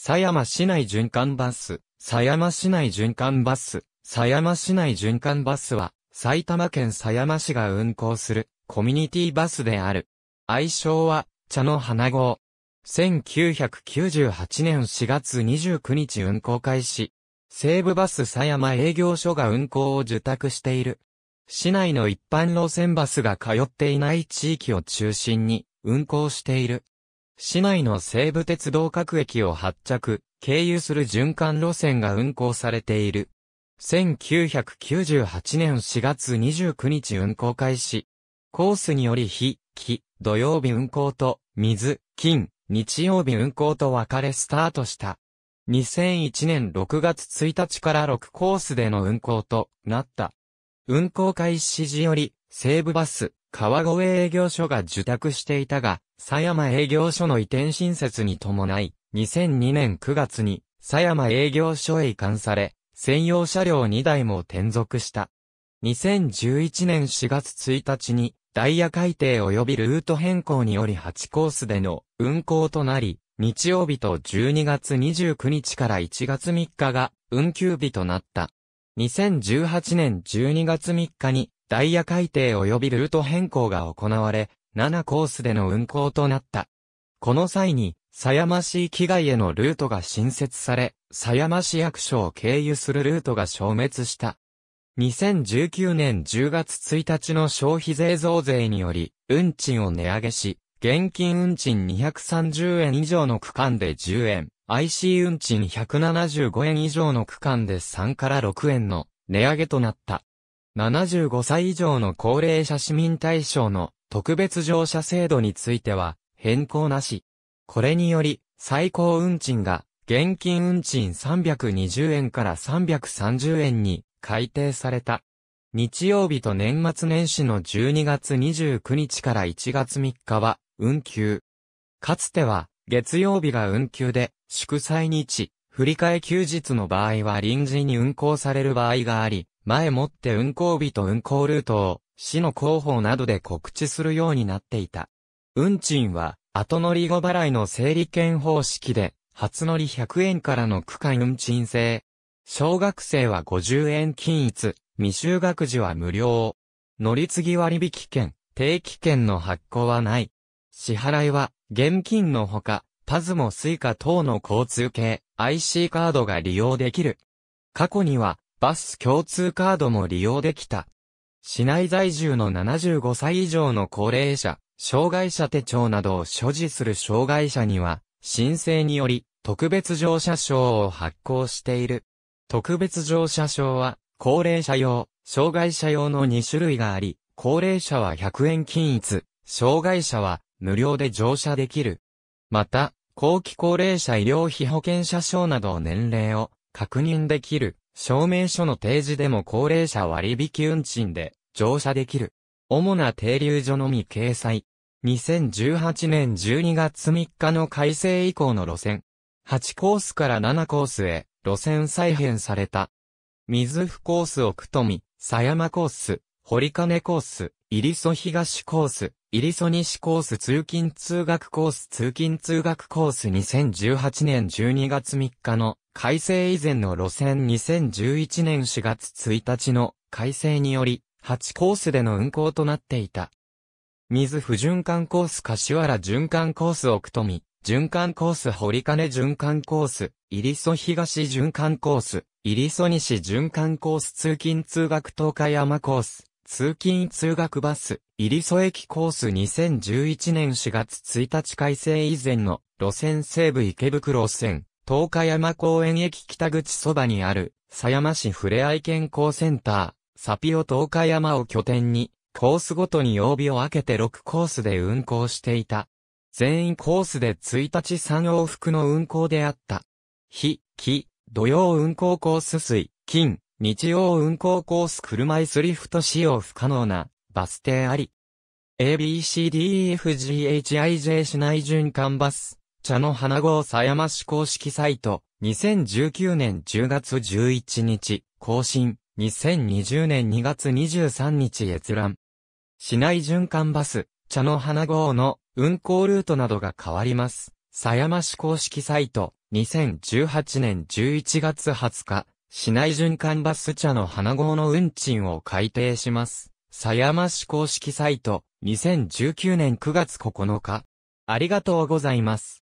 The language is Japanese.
狭山市内循環バス、狭山市内循環バス、狭山市内循環バスは、埼玉県狭山市が運行する、コミュニティバスである。愛称は、茶の花号。1998年4月29日運行開始。西武バス狭山営業所が運行を受託している。市内の一般路線バスが通っていない地域を中心に運行している。市内の西武鉄道各駅を発着、経由する循環路線が運行されている。1998年4月29日運行開始。コースにより日、木、土曜日運行と、水、金、日曜日運行と分かれスタートした。2001年6月1日から6コースでの運行となった。運行開始時より、西武バス、川越営業所が受託していたが、狭山営業所の移転新設に伴い、2002年9月に、狭山営業所へ移管され、専用車両2台も転属した。2011年4月1日に、ダイヤ改定及びルート変更により8コースでの運行となり、日曜日と12月29日から1月3日が運休日となった。2018年12月3日にダイヤ改定及びルート変更が行われ、7コースでの運行となった。この際に、狭山市域外へのルートが新設され、狭山市役所を経由するルートが消滅した。2019年10月1日の消費税増税により、運賃を値上げし、現金運賃230円以上の区間で10円、IC 運賃175円以上の区間で3から6円の値上げとなった。75歳以上の高齢者市民対象の特別乗車制度については変更なし。これにより最高運賃が現金運賃320円から330円に改定された。日曜日と年末年始の12月29日から1月3日は運休。かつては月曜日が運休で祝祭日、振替休日の場合は臨時に運行される場合があり、前もって運行日と運行ルートを、市の広報などで告知するようになっていた。運賃は、後乗り後払いの整理券方式で、初乗り100円からの区間運賃制。小学生は50円均一、未就学児は無料。乗り継ぎ割引券、定期券の発行はない。支払いは、現金のほか、パズもスイカ等の交通系、IC カードが利用できる。過去には、バス共通カードも利用できた。市内在住の75歳以上の高齢者、障害者手帳などを所持する障害者には、申請により、特別乗車証を発行している。特別乗車証は、高齢者用、障害者用の2種類があり、高齢者は100円均一、障害者は無料で乗車できる。また、後期高齢者医療費保険者証など年齢を確認できる証明書の提示でも高齢者割引運賃で乗車できる。主な停留所のみ掲載。2018年12月3日の改正以降の路線。8コースから7コースへ路線再編された。水府コース奥富、狭山コース、堀金コース、入祖東コース、入祖西コース通勤通学コース通勤通学コース2018年12月3日の改正以前の路線2011年4月1日の改正により、8コースでの運行となっていた。水不循環コース柏原循環コース奥富、循環コース堀金循環コース、入磯東循環コース、入磯西循環コース通勤通学東海山コース、通勤通学バス、入磯駅コース2011年4月1日改正以前の路線西部池袋線、東海山公園駅北口そばにある、狭山市ふれあい健康センター、サピオ東海山を拠点に、コースごとに曜日を分けて6コースで運行していた。全員コースで1日3往復の運行であった。日、木、土曜運行コース水、金、日曜運行コース車椅子リフト使用不可能なバス停あり。ABCDEFGHIJ 市内循環バス。茶の花号狭山市公式サイト、2019年10月11日、更新、2020年2月23日閲覧。市内循環バス、茶の花号の運行ルートなどが変わります。狭山市公式サイト、2018年11月20日、市内循環バス茶の花号の運賃を改定します。狭山市公式サイト、2019年9月9日。ありがとうございます。